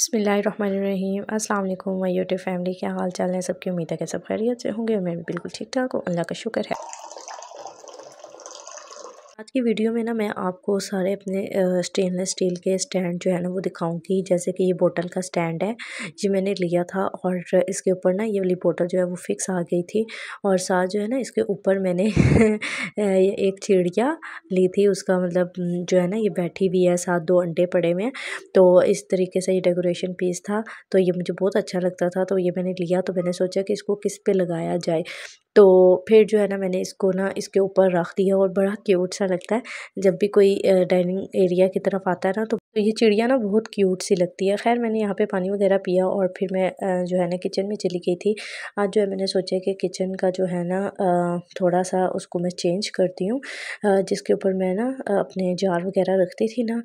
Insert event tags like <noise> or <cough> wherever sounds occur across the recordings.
बसमिल अस्सलाम वालेकुम my YouTube family क्या हाल चाल है सबकी उम्मीद है कि सब खैरियत से होंगे मैं भी बिल्कुल ठीक ठाक हूँ अल्लाह का शुक्र है आज की वीडियो में ना मैं आपको सारे अपने स्टेनलेस स्टील के स्टैंड जो है ना वो दिखाऊंगी जैसे कि ये बोतल का स्टैंड है ये मैंने लिया था और इसके ऊपर ना ये वाली बोतल जो है वो फिक्स आ गई थी और साथ जो है ना इसके ऊपर मैंने <laughs> एक चिड़िया ली थी उसका मतलब जो है ना ये बैठी हुई है साथ दो अंडे पड़े हुए हैं तो इस तरीके से ये डेकोरेशन पीस था तो ये मुझे बहुत अच्छा लगता था तो ये मैंने लिया तो मैंने सोचा कि इसको किस पर लगाया जाए तो फिर जो है ना मैंने इसको ना इसके ऊपर रख दिया और बड़ा क्यूट सा लगता है जब भी कोई डाइनिंग एरिया की तरफ आता है ना तो तो ये चिड़िया ना बहुत क्यूट सी लगती है खैर मैंने यहाँ पे पानी वगैरह पिया और फिर मैं जो है ना किचन में चली गई थी आज जो है मैंने सोचा कि किचन का जो है ना थोड़ा सा उसको मैं चेंज करती हूँ जिसके ऊपर मैं ना अपने जार वगैरह रखती थी ना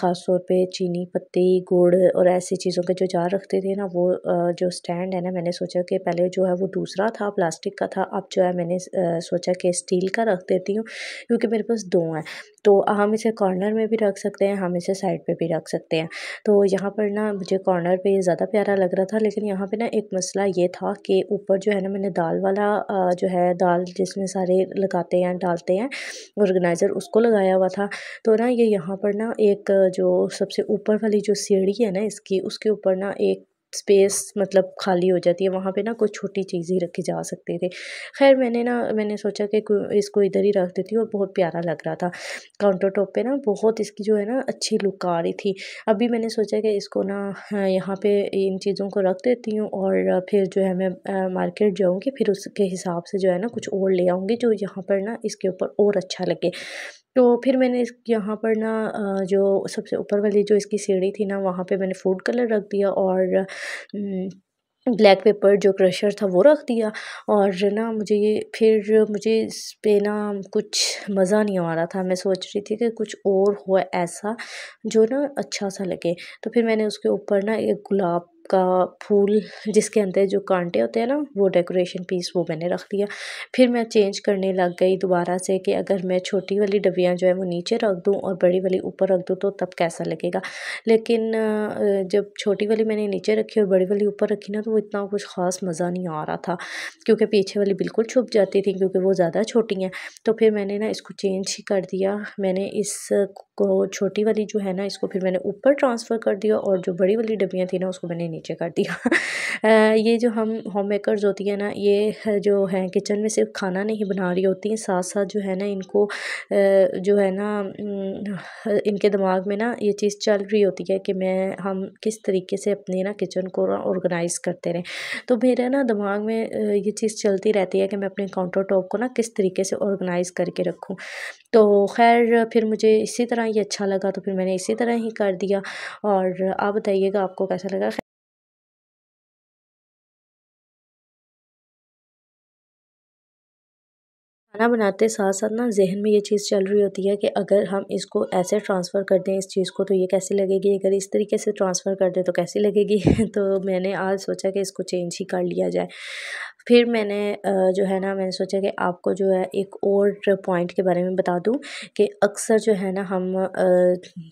ख़ास तौर पे चीनी पत्ती गुड़ और ऐसी चीज़ों के जो जार रखते थे ना वो जो स्टैंड है ना मैंने सोचा कि पहले जो है वो दूसरा था प्लास्टिक का था अब जो है मैंने सोचा कि स्टील का रख देती हूँ क्योंकि मेरे पास दो हैं तो हम इसे कॉर्नर में भी रख सकते हैं हम इसे साइड साइड पे भी रख सकते हैं तो यहाँ पर ना मुझे कॉर्नर पे ज़्यादा प्यारा लग रहा था लेकिन यहाँ पे ना एक मसला ये था कि ऊपर जो है ना मैंने दाल वाला जो है दाल जिसमें सारे लगाते हैं डालते हैं ऑर्गेनाइज़र उसको लगाया हुआ था तो ना ये यहाँ पर ना एक जो सबसे ऊपर वाली जो सीढ़ी है ना इसकी उसके ऊपर ना एक स्पेस मतलब खाली हो जाती है वहाँ पे ना कुछ छोटी चीज़ ही रखी जा सकती थी खैर मैंने ना मैंने सोचा कि इसको इधर ही रख देती हूँ और बहुत प्यारा लग रहा था काउंटर टॉप पे ना बहुत इसकी जो है ना अच्छी लुक आ रही थी अभी मैंने सोचा कि इसको ना हाँ, यहाँ पे इन चीज़ों को रख देती हूँ और फिर जो है मैं मार्केट जाऊँगी फिर उसके हिसाब से जो है ना कुछ और ले आऊँगी जो यहाँ पर ना इसके ऊपर और अच्छा लगे तो फिर मैंने इस यहाँ पर ना जो सबसे ऊपर वाली जो इसकी सीढ़ी थी ना वहाँ पे मैंने फूड कलर रख दिया और ब्लैक पेपर जो क्रशर था वो रख दिया और ना मुझे ये फिर मुझे इस पर ना कुछ मज़ा नहीं आ रहा था मैं सोच रही थी कि कुछ और हो ऐसा जो ना अच्छा सा लगे तो फिर मैंने उसके ऊपर ना एक गुलाब का फूल जिसके अंदर जो कांटे होते हैं ना वो डेकोरेशन पीस वो मैंने रख दिया फिर मैं चेंज करने लग गई दोबारा से कि अगर मैं छोटी वाली डबियाँ जो है वो नीचे रख दूँ और बड़ी वाली ऊपर रख दूँ तो तब कैसा लगेगा लेकिन जब छोटी वाली मैंने नीचे रखी और बड़ी वाली ऊपर रखी ना तो वो इतना कुछ ख़ास मज़ा नहीं आ रहा था क्योंकि पीछे वाली बिल्कुल छुप जाती थी क्योंकि वो ज़्यादा छोटी हैं तो फिर मैंने ना इसको चेंज ही कर दिया मैंने को छोटी वाली जो है ना इसको फिर मैंने ऊपर ट्रांसफ़र कर दिया और जो बड़ी वाली डबियाँ थी ना उसको मैंने नीचे कर दिया ये जो हम होम मेकर्स होती है ना ये जो है किचन में सिर्फ खाना नहीं बना रही होती हैं साथ साथ जो है ना इनको जो है ना इनके दिमाग में ना ये चीज़ चल रही होती है कि मैं हम किस तरीके से अपने ना किचन को ऑर्गेनाइज़ करते रहें तो मेरे ना दिमाग में ये चीज़ चलती रहती है कि मैं अपने काउंटर टॉप को ना किस तरीके से ऑर्गेनाइज़ करके रखूँ तो खैर फिर मुझे इसी तरह ये अच्छा लगा तो फिर मैंने इसी तरह ही कर दिया और आप बताइएगा आपको कैसा लगा खाना बनाते साथ साथ ना जहन में ये चीज़ चल रही होती है कि अगर हम इसको ऐसे ट्रांसफ़र कर दें इस चीज़ को तो ये कैसी लगेगी अगर इस तरीके से ट्रांसफ़र कर दें तो कैसी लगेगी <laughs> तो मैंने आज सोचा कि इसको चेंज ही कर लिया जाए फिर मैंने जो है ना मैंने सोचा कि आपको जो है एक और पॉइंट के बारे में बता दूं कि अक्सर जो है ना हम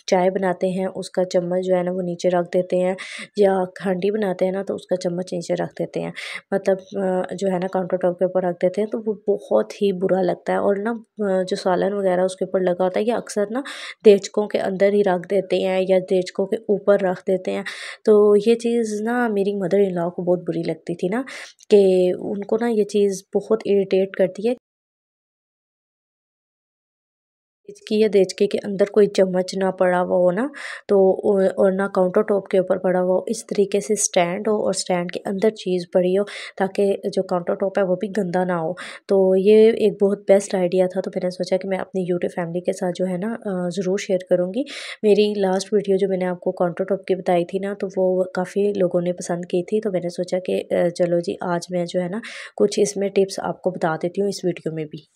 चाय बनाते हैं उसका चम्मच जो है ना वो नीचे रख देते हैं या हांडी बनाते हैं ना तो उसका चम्मच नीचे रख देते हैं मतलब जो है ना काउंटर टॉप के ऊपर रख देते हैं तो वो बहुत ही बुरा लगता है और ना जो सालन वगैरह उसके ऊपर लगा होता है ये अक्सर ना देचकों के अंदर ही रख देते हैं या देचकों के ऊपर रख देते हैं तो ये चीज़ ना मेरी मदर इन लॉ को बहुत बुरी लगती थी ना कि उनको ना ये चीज़ बहुत इरीटेट करती है हिचकी या देचके के अंदर कोई चम्मच ना पड़ा हुआ हो ना तो और ना काउंटर टॉप के ऊपर पड़ा हुआ हो इस तरीके से स्टैंड हो और स्टैंड के अंदर चीज़ पड़ी हो ताकि जो काउंटर टॉप है वो भी गंदा ना हो तो ये एक बहुत बेस्ट आइडिया था तो मैंने सोचा कि मैं अपनी यूट्यूब फैमिली के साथ जो है ना ज़रूर शेयर करूँगी मेरी लास्ट वीडियो जो मैंने आपको काउंटर टॉप की बताई थी ना तो वो काफ़ी लोगों ने पसंद की थी तो मैंने सोचा कि चलो जी आज मैं जो है ना कुछ इसमें टिप्स आपको बता देती हूँ इस वीडियो में भी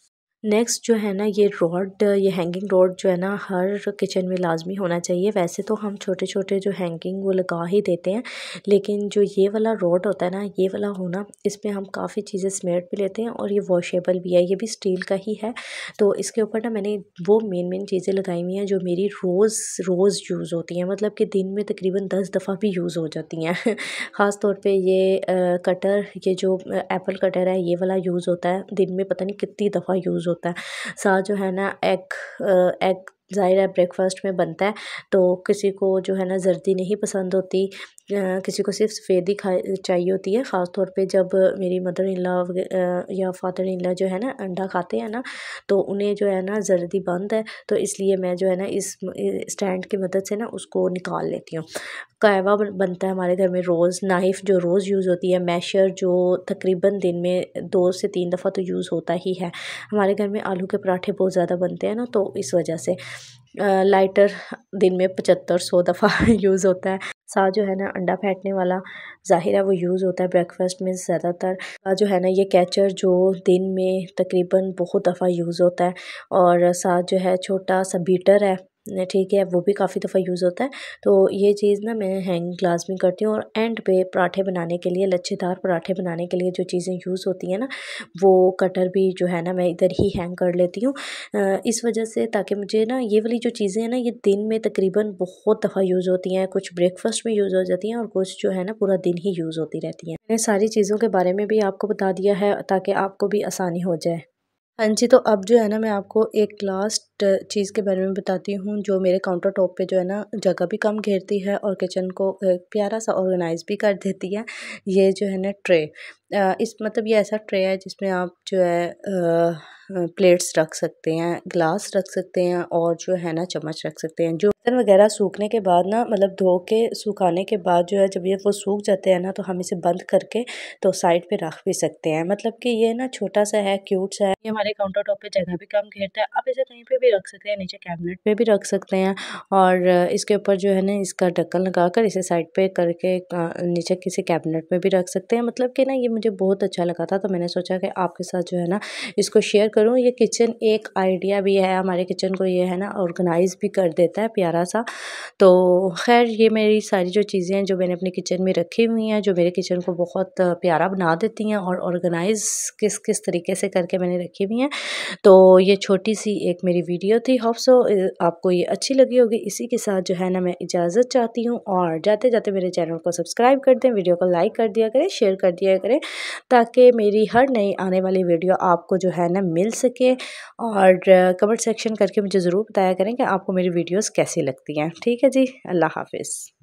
नेक्स्ट जो है ना ये रॉड ये हैंगिंग रॉड जो है ना हर किचन में लाजमी होना चाहिए वैसे तो हम छोटे छोटे जो हैंगिंग वो लगा ही देते हैं लेकिन जो ये वाला रॉड होता है ना ये वाला होना इस पर हम काफ़ी चीज़ें स्मेट भी लेते हैं और ये वॉशेबल भी है ये भी स्टील का ही है तो इसके ऊपर ना मैंने वो मेन मेन चीज़ें लगाई हुई हैं जो मेरी रोज़ रोज़ यूज़ होती हैं मतलब कि दिन में तकरीबन दस दफ़ा भी यूज़ हो जाती हैं <laughs> ख़ास तौर पर ये कटर ये जो एप्पल कटर है ये वाला यूज़ होता है दिन में पता नहीं कितनी दफ़ा यूज़ होता है साथ जो है ना एग एग ज़ाहिर है ब्रेकफास्ट में बनता है तो किसी को जो है ना जर्दी नहीं पसंद होती किसी को सिर्फ सफ़ेदी खा चाहिए होती है ख़ास तौर पे जब मेरी मदर इन या फादर इन जो है ना अंडा खाते हैं ना तो उन्हें जो है ना जर्दी बंद है तो इसलिए मैं जो है ना इस स्टैंड की मदद से ना उसको निकाल लेती हूँ कहवा बनता है हमारे घर में रोज़ नाइफ़ जो रोज़ यूज़ होती है मैशर जो तकरीबन दिन में दो से तीन दफ़ा तो यूज़ होता ही है हमारे घर में आलू के पराठे बहुत ज़्यादा बनते हैं ना तो इस वजह से लाइटर दिन में पचहत्तर सौ दफ़ा यूज़ <laughs> होता है साथ जो है ना अंडा फेंटने वाला ज़ाहिर है वो यूज़ होता है ब्रेकफास्ट में ज़्यादातर जो है ना ये कैचर जो दिन में तकरीबन बहुत दफ़ा यूज़ होता है और साथ जो है छोटा सा बीटर है ठीक है वो भी काफ़ी दफ़ा यूज़ होता है तो ये चीज़ ना मैं हैंग ग्लास में करती हूँ और एंड पे पराठे बनाने के लिए लच्छेदार पराठे बनाने के लिए जो चीज़ें यूज़ होती हैं ना वो कटर भी जो है ना मैं इधर ही हैंग कर लेती हूँ इस वजह से ताकि मुझे ना ये वाली जो चीज़ें हैं ना ये दिन में तकरीबन बहुत दफ़ा यूज़ होती हैं कुछ ब्रेकफास्ट में यूज़ हो जाती हैं और कुछ जो है ना पूरा दिन ही यूज़ होती रहती हैं मैंने सारी चीज़ों के बारे में भी आपको बता दिया है ताकि आपको भी आसानी हो जाए हाँ जी तो अब जो है ना मैं आपको एक लास्ट चीज़ के बारे में बताती हूँ जो मेरे काउंटर टॉप पर जो है ना जगह भी कम घेरती है और किचन को प्यारा सा ऑर्गेनाइज भी कर देती है ये जो है ना ट्रे इस मतलब ये ऐसा ट्रे है जिसमें आप जो है प्लेट्स रख सकते हैं ग्लास रख सकते हैं और जो है ना चम्मच रख सकते हैं जो बर्तन वगैरह सूखने के बाद ना मतलब धो के सुखाने के बाद जो है जब ये वो सूख जाते हैं ना तो हम इसे बंद करके तो साइड पे रख भी सकते हैं मतलब कि ये ना छोटा सा है क्यूट सा है ये हमारे काउंटर टॉप पर जगह भी कम घेरता है आप इसे कहीं पर भी रख सकते हैं नीचे कैबिनेट पे भी रख सकते हैं और इसके ऊपर जो है ना इसका ढक्कन लगा कर इसे साइड पे करके नीचे किसी कैबिनेट में भी रख सकते हैं मतलब कि ना ये मुझे बहुत अच्छा लगा था तो मैंने सोचा कि आपके साथ जो है ना इसको शेयर करूँ ये किचन एक आइडिया भी है हमारे किचन को ये है ना ऑर्गेनाइज भी कर देता है प्यारा थोड़ा सा तो खैर ये मेरी सारी जो चीज़ें हैं जो मैंने अपने किचन में रखी हुई हैं जो मेरे किचन को बहुत प्यारा बना देती हैं और ऑर्गेनाइज़ किस किस तरीके से करके मैंने रखी हुई हैं तो ये छोटी सी एक मेरी वीडियो थी होप सो आपको ये अच्छी लगी होगी इसी के साथ जो है ना मैं इजाज़त चाहती हूँ और जाते जाते मेरे चैनल को सब्सक्राइब कर दें वीडियो को लाइक कर दिया करें शेयर कर दिया करें ताकि मेरी हर नई आने वाली वीडियो आपको जो है ना मिल सके और कमेंट सेक्शन करके मुझे ज़रूर बताया करें कि आपको मेरी वीडियोस कैसी अच्छी लगती हैं ठीक है जी अल्लाह हाफिज़